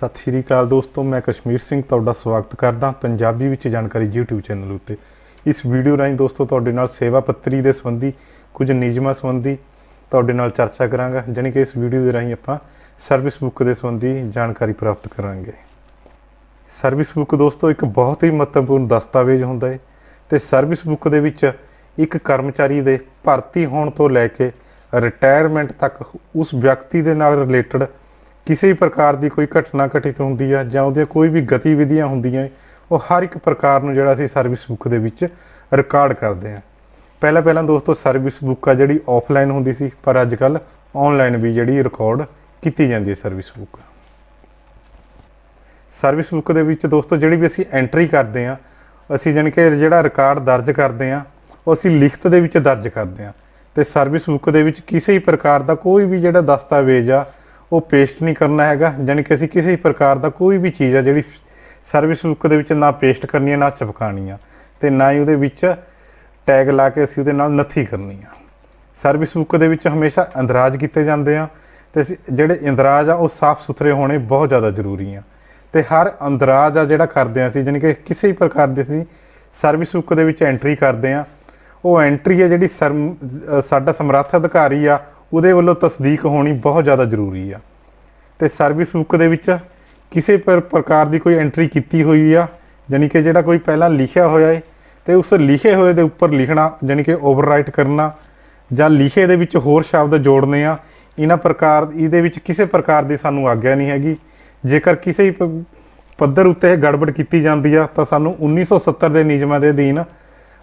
ਸਤਿ ਸ਼੍ਰੀ ਅਕਾਲ ਦੋਸਤੋ ਮੈਂ ਕਸ਼ਮੀਰ ਸਿੰਘ ਤੁਹਾਡਾ ਸਵਾਗਤ ਕਰਦਾ ਪੰਜਾਬੀ ਵਿੱਚ ਜਾਣਕਾਰੀ YouTube ਚੈਨਲ ਉੱਤੇ ਇਸ ਵੀਡੀਓ ਰਾਹੀਂ ਦੋਸਤੋ ਤੁਹਾਡੇ ਨਾਲ ਸੇਵਾ ਪੱਤਰੀ ਦੇ ਸੰਬੰਧੀ ਕੁਝ ਨਿਯਮਾਂ ਸੰਬੰਧੀ ਤੁਹਾਡੇ ਨਾਲ ਚਰਚਾ ਕਰਾਂਗਾ ਜਾਨੀ ਕਿ ਇਸ ਵੀਡੀਓ ਦੇ ਰਾਹੀਂ ਆਪਾਂ ਸਰਵਿਸ ਬੁੱਕ ਦੇ ਸੰਬੰਧੀ ਜਾਣਕਾਰੀ ਪ੍ਰਾਪਤ ਕਰਾਂਗੇ ਸਰਵਿਸ ਬੁੱਕ ਦੋਸਤੋ ਇੱਕ ਬਹੁਤ ਹੀ ਮਹੱਤਵਪੂਰਨ ਦਸਤਾਵੇਜ਼ ਹੁੰਦਾ ਹੈ ਤੇ ਸਰਵਿਸ ਬੁੱਕ ਦੇ ਵਿੱਚ ਇੱਕ ਕਰਮਚਾਰੀ ਦੇ ਭਰਤੀ ਹੋਣ ਤੋਂ ਲੈ ਕੇ ਰਿਟਾਇਰਮੈਂਟ ਤੱਕ ਉਸ ਵਿਅਕਤੀ ਦੇ ਨਾਲ ਰਿਲੇਟਡ ਕਿਸੇ ਵੀ ਪ੍ਰਕਾਰ ਦੀ ਕੋਈ ਘਟਨਾ ਘਟਿਤ ਹੁੰਦੀ ਆ ਜਾਂ ਉਹਦੀਆਂ ਕੋਈ ਵੀ ਗਤੀਵਿਧੀਆਂ ਹੁੰਦੀਆਂ ਉਹ ਹਰ ਇੱਕ ਪ੍ਰਕਾਰ ਨੂੰ ਜਿਹੜਾ ਅਸੀਂ ਸਰਵਿਸ ਬੁੱਕ ਦੇ ਵਿੱਚ ਰਿਕਾਰਡ ਕਰਦੇ ਆ ਪਹਿਲਾਂ ਪਹਿਲਾਂ ਦੋਸਤੋ ਸਰਵਿਸ ਬੁੱਕ ਆ ਜਿਹੜੀ ਆਫਲਾਈਨ ਹੁੰਦੀ ਸੀ ਪਰ ਅੱਜ ਕੱਲ ਆਨਲਾਈਨ ਵੀ ਜਿਹੜੀ ਰਿਕਾਰਡ ਕੀਤੀ ਜਾਂਦੀ ਹੈ ਸਰਵਿਸ ਬੁੱਕ ਸਰਵਿਸ ਬੁੱਕ ਦੇ ਵਿੱਚ ਦੋਸਤੋ ਜਿਹੜੀ ਵੀ ਅਸੀਂ ਐਂਟਰੀ ਕਰਦੇ ਆ ਅਸੀਂ ਜਨ ਕੇ ਜਿਹੜਾ ਰਿਕਾਰਡ ਦਰਜ ਕਰਦੇ ਆ ਉਹ ਅਸੀਂ ਲਿਖਤ ਦੇ ਵਿੱਚ ਦਰਜ ਕਰਦੇ ਆ ਤੇ ਸਰਵਿਸ ਬੁੱਕ ਦੇ ਵਿੱਚ ਕਿਸੇ ਵੀ ਪ੍ਰਕਾਰ ਦਾ ਕੋਈ ਵੀ ਜਿਹੜਾ ਦਸਤਾਵੇਜ਼ ਆ ਉਹ ਪੇਸਟ ਨਹੀਂ ਕਰਨਾ ਹੈਗਾ ਜਾਨੀ ਕਿ ਅਸੀਂ ਕਿਸੇ ਵੀ ਪ੍ਰਕਾਰ ਦਾ ਕੋਈ ਵੀ ਚੀਜ਼ ਆ ਜਿਹੜੀ ਸਰਵਿਸ ਲੁੱਕ ਦੇ ਵਿੱਚ ਨਾ ਪੇਸਟ ਕਰਨੀ ਹੈ ਨਾ ਚਪਕਾਣੀ ਆ ਤੇ ਨਾ ਹੀ ਉਹਦੇ ਵਿੱਚ ਟੈਗ ਲਾ ਕੇ ਅਸੀਂ ਉਹਦੇ ਨਾਲ ਨੱਥੀ ਕਰਨੀ ਆ ਸਰਵਿਸ ਬੁੱਕ ਦੇ ਵਿੱਚ ਹਮੇਸ਼ਾ ਅੰਦਰਾਜ ਕੀਤੇ ਜਾਂਦੇ ਆ ਤੇ ਜਿਹੜੇ ਅੰਦਰਾਜ਼ ਆ ਉਹ ਸਾਫ਼ ਸੁਥਰੇ ਹੋਣੇ ਬਹੁਤ ਜ਼ਿਆਦਾ ਜ਼ਰੂਰੀ ਆ ਤੇ ਹਰ ਅੰਦਰਾਜ ਆ ਜਿਹੜਾ ਕਰਦੇ ਆ ਅਸੀਂ ਜਾਨੀ ਕਿ ਕਿਸੇ ਵੀ ਪ੍ਰਕਾਰ ਦੇ ਅਸੀਂ ਸਰਵਿਸ ਬੁੱਕ ਦੇ ਵਿੱਚ ਐਂਟਰੀ ਕਰਦੇ ਆ ਉਹ ਐਂਟਰੀ ਹੈ ਜਿਹੜੀ ਸਾਡਾ ਸਮਰੱਥ ਅਧਿਕਾਰੀ ਆ ਉਹਦੇ ਵੱਲੋਂ ਤਸਦੀਕ ਹੋਣੀ ਬਹੁਤ ਜ਼ਿਆਦਾ ਜ਼ਰੂਰੀ ਆ ਤੇ ਸਰਵਿਸ ਬੁੱਕ ਦੇ ਵਿੱਚ ਕਿਸੇ ਪ੍ਰਕਾਰ ਦੀ ਕੋਈ ਐਂਟਰੀ ਕੀਤੀ ਹੋਈ ਆ ਯਾਨੀ ਕਿ ਜਿਹੜਾ ਕੋਈ ਪਹਿਲਾਂ ਲਿਖਿਆ ਹੋਇਆ ਹੈ ਤੇ ਉਸ ਲਿਖੇ ਹੋਏ ਦੇ ਉੱਪਰ ਲਿਖਣਾ ਯਾਨੀ ਕਿ ਓਵਰਰਾਈਟ ਕਰਨਾ ਜਾਂ ਲਿਖੇ ਦੇ ਵਿੱਚ ਹੋਰ ਸ਼ਬਦ ਜੋੜਨੇ ਆ ਇਹਨਾਂ ਪ੍ਰਕਾਰ ਇਹਦੇ ਵਿੱਚ ਕਿਸੇ ਪ੍ਰਕਾਰ ਦੀ ਸਾਨੂੰ ਆਗਿਆ ਨਹੀਂ ਹੈਗੀ ਜੇਕਰ ਕਿਸੇ ਪੱਧਰ ਉੱਤੇ ਇਹ ਗੜਬੜ ਕੀਤੀ ਜਾਂਦੀ ਆ ਤਾਂ ਸਾਨੂੰ 1970 ਦੇ ਨਿਯਮਾਂ ਦੇ ਅਧੀਨ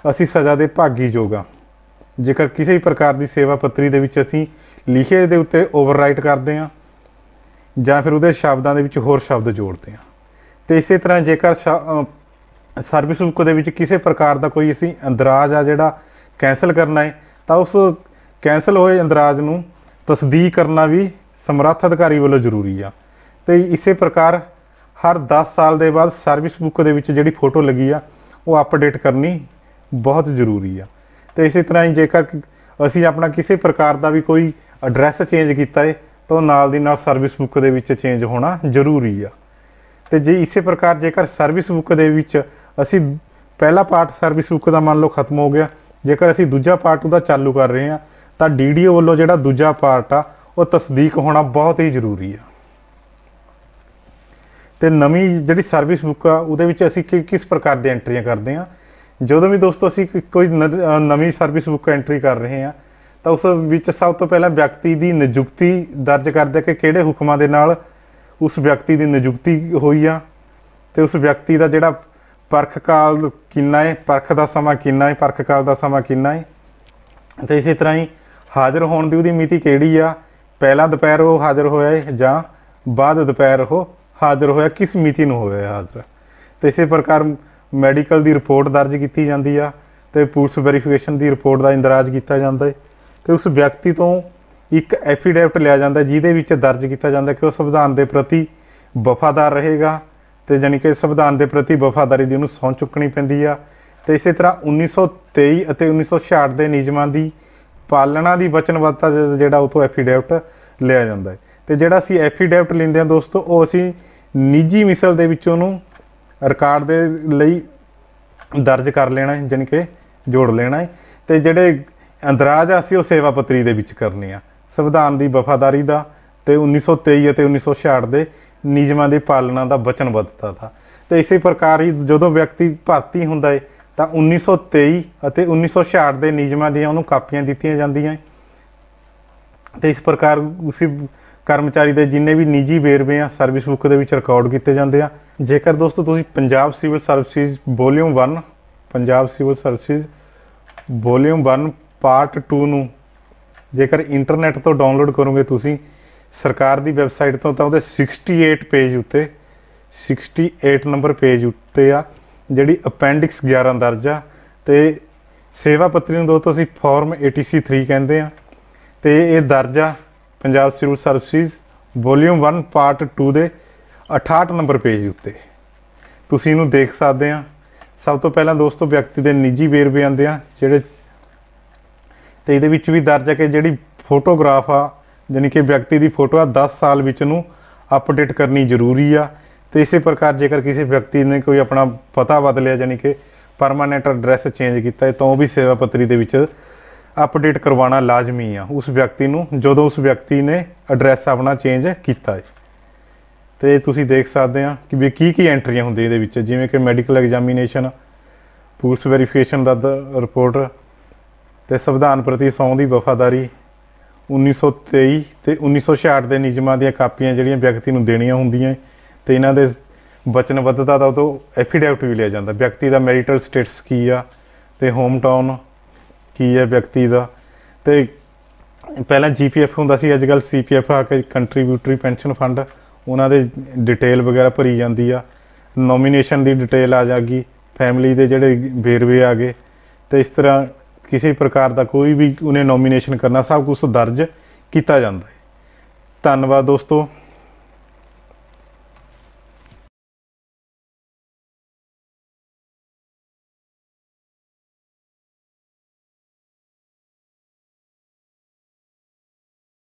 ਅਸੀਂ ਸਜ਼ਾ ਦੇ ਭਾਗੀ ਜੋਗਾ ਜੇਕਰ ਕਿਸੇ ਵੀ ਪ੍ਰਕਾਰ ਦੀ ਸੇਵਾ ਪੱਤਰੀ ਦੇ ਵਿੱਚ ਅਸੀਂ ਲਿਖੇ ਦੇ ਉੱਤੇ ਓਵਰਰਾਈਟ ਕਰਦੇ ਹਾਂ ਜਾਂ ਫਿਰ ਉਹਦੇ ਸ਼ਬਦਾਂ ਦੇ ਵਿੱਚ ਹੋਰ ਸ਼ਬਦ ਜੋੜਦੇ ਹਾਂ ਤੇ ਇਸੇ ਤਰ੍ਹਾਂ ਜੇਕਰ ਸਰਵਿਸ ਬੁੱਕ ਦੇ ਵਿੱਚ ਕਿਸੇ ਪ੍ਰਕਾਰ ਦਾ ਕੋਈ ਅਸੀਂ ਅੰਦਰਾਜ ਆ ਜਿਹੜਾ ਕੈਨਸਲ ਕਰਨਾ ਹੈ ਤਾਂ ਉਸ ਕੈਨਸਲ ਹੋਏ ਅੰਦਰਾਜ ਨੂੰ ਤਸਦੀਕ ਕਰਨਾ ਵੀ ਸਮਰੱਥ ਅਧਿਕਾਰੀ ਵੱਲੋਂ ਜ਼ਰੂਰੀ ਆ ਤੇ ਇਸੇ ਪ੍ਰਕਾਰ ਹਰ 10 ਸਾਲ ਦੇ ਬਾਅਦ ਸਰਵਿਸ ਬੁੱਕ ਦੇ ਵਿੱਚ ਜਿਹੜੀ ਫੋਟੋ ਲੱਗੀ ਆ ਉਹ ਅਪਡੇਟ ਕਰਨੀ ਬਹੁਤ ਜ਼ਰੂਰੀ ਆ ਤੇ ਇਸੇ ਤਰ੍ਹਾਂ ਹੀ ਜੇਕਰ ਅਸੀਂ ਆਪਣਾ ਕਿਸੇ ਪ੍ਰਕਾਰ ਦਾ ਵੀ ਕੋਈ ਐਡਰੈਸ ਚੇਂਜ ਕੀਤਾ ਹੈ ਤਾਂ ਨਾਲ ਦੀ ਨਾਲ ਸਰਵਿਸ ਬੁੱਕ ਦੇ ਵਿੱਚ ਚੇਂਜ ਹੋਣਾ ਜ਼ਰੂਰੀ ਆ ਤੇ ਜੇ ਇਸੇ ਪ੍ਰਕਾਰ ਜੇਕਰ ਸਰਵਿਸ ਬੁੱਕ ਦੇ ਵਿੱਚ ਅਸੀਂ ਪਹਿਲਾ ਪਾਰਟ ਸਰਵਿਸ ਬੁੱਕ ਦਾ ਮੰਨ ਲਓ ਖਤਮ ਹੋ ਗਿਆ ਜੇਕਰ ਅਸੀਂ ਦੂਜਾ ਪਾਰਟ ਉਹਦਾ ਚਾਲੂ ਕਰ ਰਹੇ ਹਾਂ ਤਾਂ ਡੀਡੀਓ ਵੱਲੋਂ ਜਿਹੜਾ ਦੂਜਾ ਪਾਰਟ ਆ ਉਹ ਤਸਦੀਕ ਹੋਣਾ ਬਹੁਤ ਹੀ ਜ਼ਰੂਰੀ ਆ ਤੇ ਨਵੀਂ ਜਿਹੜੀ ਸਰਵਿਸ ਬੁੱਕ ਆ ਉਹਦੇ ਵਿੱਚ ਅਸੀਂ ਕਿਸ ਪ੍ਰਕਾਰ ਦੀਆਂ ਐਂਟਰੀਆਂ ਕਰਦੇ ਆ ਜਦੋਂ ਵੀ ਦੋਸਤੋ ਅਸੀਂ ਕੋਈ ਨਵੀਂ ਸਰਵਿਸ ਬੁੱਕ ਐਂਟਰੀ ਕਰ ਰਹੇ ਹਾਂ ਤਾਂ ਉਸ ਵਿੱਚ ਸਭ ਤੋਂ ਪਹਿਲਾਂ ਵਿਅਕਤੀ ਦੀ ਨਿਯੁਕਤੀ ਦਰਜ ਕਰਦੇ ਕਿ ਕਿਹੜੇ ਹੁਕਮਾਂ ਦੇ ਨਾਲ ਉਸ ਵਿਅਕਤੀ ਦੀ ਨਿਯੁਕਤੀ ਹੋਈ ਆ ਤੇ ਉਸ ਵਿਅਕਤੀ ਦਾ ਜਿਹੜਾ ਪਰਖ ਕਾਲ ਕਿੰਨਾ ਹੈ ਪਰਖ ਦਾ ਸਮਾਂ ਕਿੰਨਾ ਹੈ ਪਰਖ ਕਾਲ ਦਾ ਸਮਾਂ ਕਿੰਨਾ ਹੈ ਤੇ ਇਸੇ ਤਰ੍ਹਾਂ ਹੀ ਹਾਜ਼ਰ ਹੋਣ ਦੀ ਉਹਦੀ ਮਿਤੀ ਕਿਹੜੀ ਆ ਪਹਿਲਾਂ ਦੁਪਹਿਰ ਉਹ ਹਾਜ਼ਰ ਹੋਇਆ ਹੈ ਜਾਂ ਬਾਅਦ ਦੁਪਹਿਰ ਉਹ ਹਾਜ਼ਰ ਹੋਇਆ ਕਿਸ ਮਿਤੀ ਨੂੰ ਹੋਇਆ ਹਾਜ਼ਰ ਤੇ ਇਸੇ ਪ੍ਰਕਾਰ ਮੈਡੀਕਲ ਦੀ ਰਿਪੋਰਟ ਦਰਜ ਕੀਤੀ ਜਾਂਦੀ ਆ ਤੇ ਪੁਲਿਸ ਵੈਰੀਫਿਕੇਸ਼ਨ ਦੀ ਰਿਪੋਰਟ ਦਾ ਇੰਦਰਾਜ ਕੀਤਾ ਜਾਂਦਾ ਹੈ ਤੇ ਉਸ ਵਿਅਕਤੀ ਤੋਂ ਇੱਕ ਐਫੀਡੈਵਿਟ ਲਿਆ ਜਾਂਦਾ ਜਿਹਦੇ ਵਿੱਚ ਦਰਜ ਕੀਤਾ ਜਾਂਦਾ ਕਿ ਉਹ ਸੰਵਿਧਾਨ ਦੇ ਪ੍ਰਤੀ ਵਫਾਦਾਰ ਰਹੇਗਾ ਤੇ ਜਾਨੀ ਕਿ ਸੰਵਿਧਾਨ ਦੇ ਪ੍ਰਤੀ ਵਫਾਦਾਰੀ ਦੀ ਉਹਨੂੰ ਸੌਂ ਚੁੱਕਣੀ ਪੈਂਦੀ ਆ ਤੇ ਇਸੇ ਤਰ੍ਹਾਂ 1923 ਅਤੇ 1966 ਦੇ ਨਿਯਮਾਂ ਦੀ ਪਾਲਣਾ ਦੀ ਵਚਨਬੱਧਤਾ ਜਿਹੜਾ ਉਥੋਂ ਤੋਂ ਐਫੀਡੈਵਿਟ ਲਿਆ ਜਾਂਦਾ ਹੈ ਤੇ ਜਿਹੜਾ ਅਸੀਂ ਐਫੀਡੈਵਿਟ ਲੈਂਦੇ ਆ ਦੋਸਤੋ ਉਹ ਅਸੀਂ ਨਿੱਜੀ ਮਿਸਲ ਦੇ ਵਿੱਚ ਉਹਨੂੰ ਰਿਕਾਰਡ ਦੇ ਲਈ ਦਰਜ ਕਰ ਲੈਣਾ ਹੈ ਜਾਨੀ ਕਿ ਜੋੜ ਲੈਣਾ ਹੈ ਤੇ ਜਿਹੜੇ ਅੰਦਰਾਜ ਆ ਸੀ ਉਹ ਸੇਵਾ ਪੱਤਰੀ ਦੇ ਵਿੱਚ ਕਰਨੇ ਆ ਸੰਵਿਧਾਨ ਦੀ ਵਫਾਦਾਰੀ ਦਾ ਤੇ 1923 ਅਤੇ 1966 ਦੇ ਨਿਯਮਾਂ ਦੀ ਪਾਲਣਾ ਦਾ ਵਚਨਬੱਧਤਾ ਦਾ ਤੇ ਇਸੇ ਪ੍ਰਕਾਰ ਹੀ ਜਦੋਂ ਵਿਅਕਤੀ ਭਰਤੀ ਹੁੰਦਾ ਹੈ ਤਾਂ 1923 ਅਤੇ 1966 ਦੇ ਨਿਯਮਾਂ ਦੀਆਂ ਉਹਨੂੰ ਕਾਪੀਆਂ ਦਿੱਤੀਆਂ ਜਾਂਦੀਆਂ ਤੇ ਇਸ ਪ੍ਰਕਾਰ ਉਸੇ ਕਰਮਚਾਰੀ ਦੇ ਜਿੰਨੇ ਵੀ ਨਿੱਜੀ ਵੇਰਵੇ ਆ ਸਰਵਿਸ ਬੁੱਕ ਦੇ ਵਿੱਚ ਰਿਕਾਰਡ ਕੀਤੇ ਜਾਂਦੇ ਆ ਜੇਕਰ ਦੋਸਤੋ ਤੁਸੀਂ Punjab civil services volume 1 Punjab civil services volume 1 part 2 ਨੂੰ ਜੇਕਰ ਇੰਟਰਨੈਟ ਤੋਂ ਡਾਊਨਲੋਡ ਕਰੋਗੇ ਤੁਸੀਂ ਸਰਕਾਰ ਦੀ ਵੈਬਸਾਈਟ ਤੋਂ ਤਾਂ ਉਹਦੇ 68 ਪੇਜ ਉੱਤੇ 68 ਨੰਬਰ ਪੇਜ ਉੱਤੇ ਆ ਜਿਹੜੀ ਅਪੈਂਡਿਕਸ 11 ਦਰਜ ਆ ਤੇ ਸੇਵਾ ਪੱਤਰੀ ਨੂੰ ਦੋਸਤੋ ਅਸੀਂ ਫਾਰਮ 83 ਕਹਿੰਦੇ ਆ ਤੇ ਇਹ ਦਰਜ ਆ Punjab civil services volume 1 part 2 ਦੇ 68 ਨੰਬਰ ਪੇਜ ਉੱਤੇ ਤੁਸੀਂ ਇਹਨੂੰ ਦੇਖ ਸਕਦੇ ਆ ਸਭ ਤੋਂ ਪਹਿਲਾਂ ਦੋਸਤੋ ਵਿਅਕਤੀ ਦੇ ਨਿੱਜੀ ਵੇਰਵੇ ਆਉਂਦੇ ਆ ਜਿਹੜੇ ਤੇ ਇਹਦੇ ਵਿੱਚ ਵੀ ਦਰਜ ਹੈ ਕਿ ਜਿਹੜੀ ਫੋਟੋਗ੍ਰਾਫ ਆ ਯਾਨੀ ਕਿ ਵਿਅਕਤੀ ਦੀ ਫੋਟੋ ਆ 10 ਸਾਲ ਵਿੱਚ ਨੂੰ ਅਪਡੇਟ ਕਰਨੀ ਜ਼ਰੂਰੀ ਆ ਤੇ ਇਸੇ ਪ੍ਰਕਾਰ ਜੇਕਰ ਕਿਸੇ ਵਿਅਕਤੀ ਨੇ ਕੋਈ ਆਪਣਾ ਪਤਾ ਬਦਲਿਆ ਯਾਨੀ ਕਿ ਪਰਮਾਨੈਂਟ ਐਡਰੈਸ ਚੇਂਜ ਕੀਤਾ ਤਾਂ ਉਹ ਵੀ ਸੇਵਾ ਪੱਤਰੀ ਦੇ ਵਿੱਚ ਅਪਡੇਟ ਕਰਵਾਉਣਾ ਲਾਜ਼ਮੀ ਆ ਉਸ ਵਿਅਕਤੀ ਨੂੰ ਜਦੋਂ ਉਸ ਵਿਅਕਤੀ ਨੇ ਐਡਰੈਸ ਆਪਣਾ ਚੇਂਜ ਕੀਤਾ ਹੈ ਤੇ ਤੁਸੀਂ ਦੇਖ ਸਕਦੇ ਆ ਕਿ ਵੀ ਕੀ ਕੀ ਐਂਟਰੀਆਂ ਹੁੰਦੀਆਂ ਇਹਦੇ ਵਿੱਚ ਜਿਵੇਂ ਕਿ ਮੈਡੀਕਲ ਐਗਜ਼ਾਮੀਨੇਸ਼ਨ ਪੁਲਿਸ ਵੈਰੀਫਿਕੇਸ਼ਨ ਦਾ ਰਿਪੋਰਟ ਤੇ ਸੰਵਿਧਾਨ ਪ੍ਰਤੀ ਸੌਂ ਦੀ ਵਫਾਦਾਰੀ 1923 ਤੇ 1966 ਦੇ ਨਿਯਮਾਂ ਦੀਆਂ ਕਾਪੀਆਂ ਜਿਹੜੀਆਂ ਵਿਅਕਤੀ ਨੂੰ ਦੇਣੀਆਂ ਹੁੰਦੀਆਂ ਤੇ ਇਹਨਾਂ ਦੇ ਵਚਨਬੱਧਤਾ ਦਾ ਉਹ ਤੋਂ ਐਫੀਡੈਵਿਟ ਵੀ ਲਿਆ ਜਾਂਦਾ ਵਿਅਕਤੀ ਦਾ ਮੈਰਿਟਲ ਸਟੇਟਸ ਕੀ ਆ ਤੇ ਹੋਮ ਟਾਊਨ ਕੀ ਹੈ ਵਿਅਕਤੀ ਦਾ ਤੇ ਪਹਿਲਾਂ ਜੀਪੀਐਫ ਹੁੰਦਾ ਸੀ ਅੱਜ ਕੱਲ ਸੀਪੀਐਫ ਆ ਕੇ ਕੰਟਰੀਬਿਊਟਰੀ ਪੈਨਸ਼ਨ ਫੰਡ ਉਹਨਾਂ ਦੇ ਡਿਟੇਲ ਵਗੈਰਾ ਭਰੀ ਜਾਂਦੀ ਆ ਨੋਮੀਨੇਸ਼ਨ ਦੀ ਡਿਟੇਲ ਆ ਜਾਗੀ ਫੈਮਿਲੀ ਦੇ ਜਿਹੜੇ ਵੇਰਵੇ ਆ ਗਏ ਤੇ ਇਸ ਤਰ੍ਹਾਂ ਕਿਸੇ ਪ੍ਰਕਾਰ ਦਾ ਕੋਈ ਵੀ ਉਹਨੇ ਨੋਮੀਨੇਸ਼ਨ ਕਰਨਾ ਸਭ ਕੁਝ ਦਰਜ ਕੀਤਾ ਜਾਂਦਾ ਹੈ ਧੰਨਵਾਦ ਦੋਸਤੋ